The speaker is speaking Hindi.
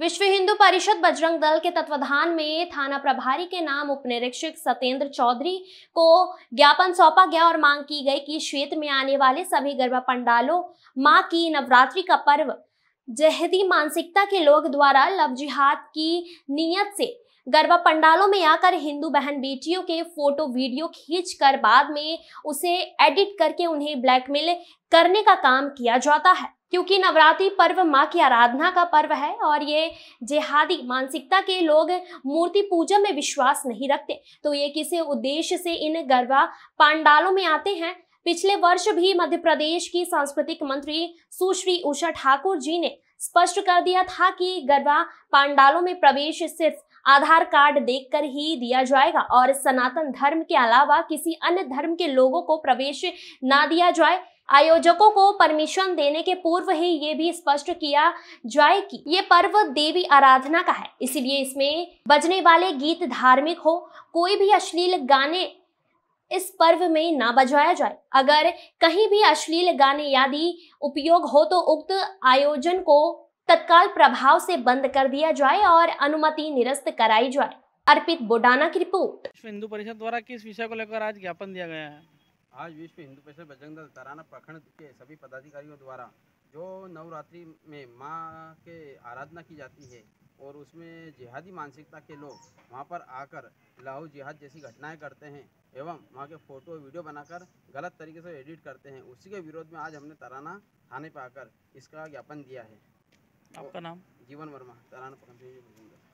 विश्व हिंदू परिषद बजरंग दल के तत्वाधान में थाना प्रभारी के नाम उप निरीक्षक सत्येंद्र चौधरी को ज्ञापन सौंपा गया और मांग की गई कि क्षेत्र में आने वाले सभी गरबा पंडालों माँ की नवरात्रि का पर्व जहदी मानसिकता के लोग द्वारा लव जिहाद की नीयत से गरबा पंडालों में आकर हिंदू बहन बेटियों के फोटो वीडियो खींच कर बाद में उसे एडिट करके उन्हें ब्लैकमेल करने का काम किया जाता है क्योंकि नवरात्रि पर्व माँ की आराधना का पर्व है और ये जेहादी मानसिकता के लोग मूर्ति पूजा में विश्वास नहीं रखते तो ये किसी उद्देश्य से इन गरबा पांडालों में आते हैं पिछले वर्ष भी मध्य प्रदेश की सांस्कृतिक मंत्री सुश्री उषा ठाकुर जी ने स्पष्ट कर दिया था कि गरबा पांडालों में प्रवेश सिर्फ आधार कार्ड देखकर ही दिया जाएगा और सनातन धर्म के अलावा किसी अन्य धर्म के लोगों को प्रवेश ना दिया जाए आयोजकों को परमिशन देने के पूर्व ही ये भी स्पष्ट किया जाए कि ये पर्व देवी आराधना का है इसलिए इसमें बजने वाले गीत धार्मिक हो कोई भी अश्लील गाने इस पर्व में ना बजाया जाए अगर कहीं भी अश्लील गाने यादि उपयोग हो तो उक्त आयोजन को तत्काल प्रभाव से बंद कर दिया जाए और अनुमति निरस्त कराई जाए अर्पित बोडाना की रिपोर्ट विश्व हिंदू परिषद द्वारा किस विषय को लेकर आज ज्ञापन दिया गया है आज विश्व हिंदू परिषद बजरंग दल तराना प्रखंड के सभी पदाधिकारियों द्वारा जो नवरात्रि में माँ के आराधना की जाती है और उसमें जिहादी मानसिकता के लोग वहाँ पर आकर लाहू जिहाद जैसी घटनाएं करते हैं एवं वहाँ के फ़ोटो वीडियो बनाकर गलत तरीके से एडिट करते हैं उसी के विरोध में आज हमने तराना थाने पर आकर इसका ज्ञापन दिया है आपका नाम जीवन वर्मा ताराना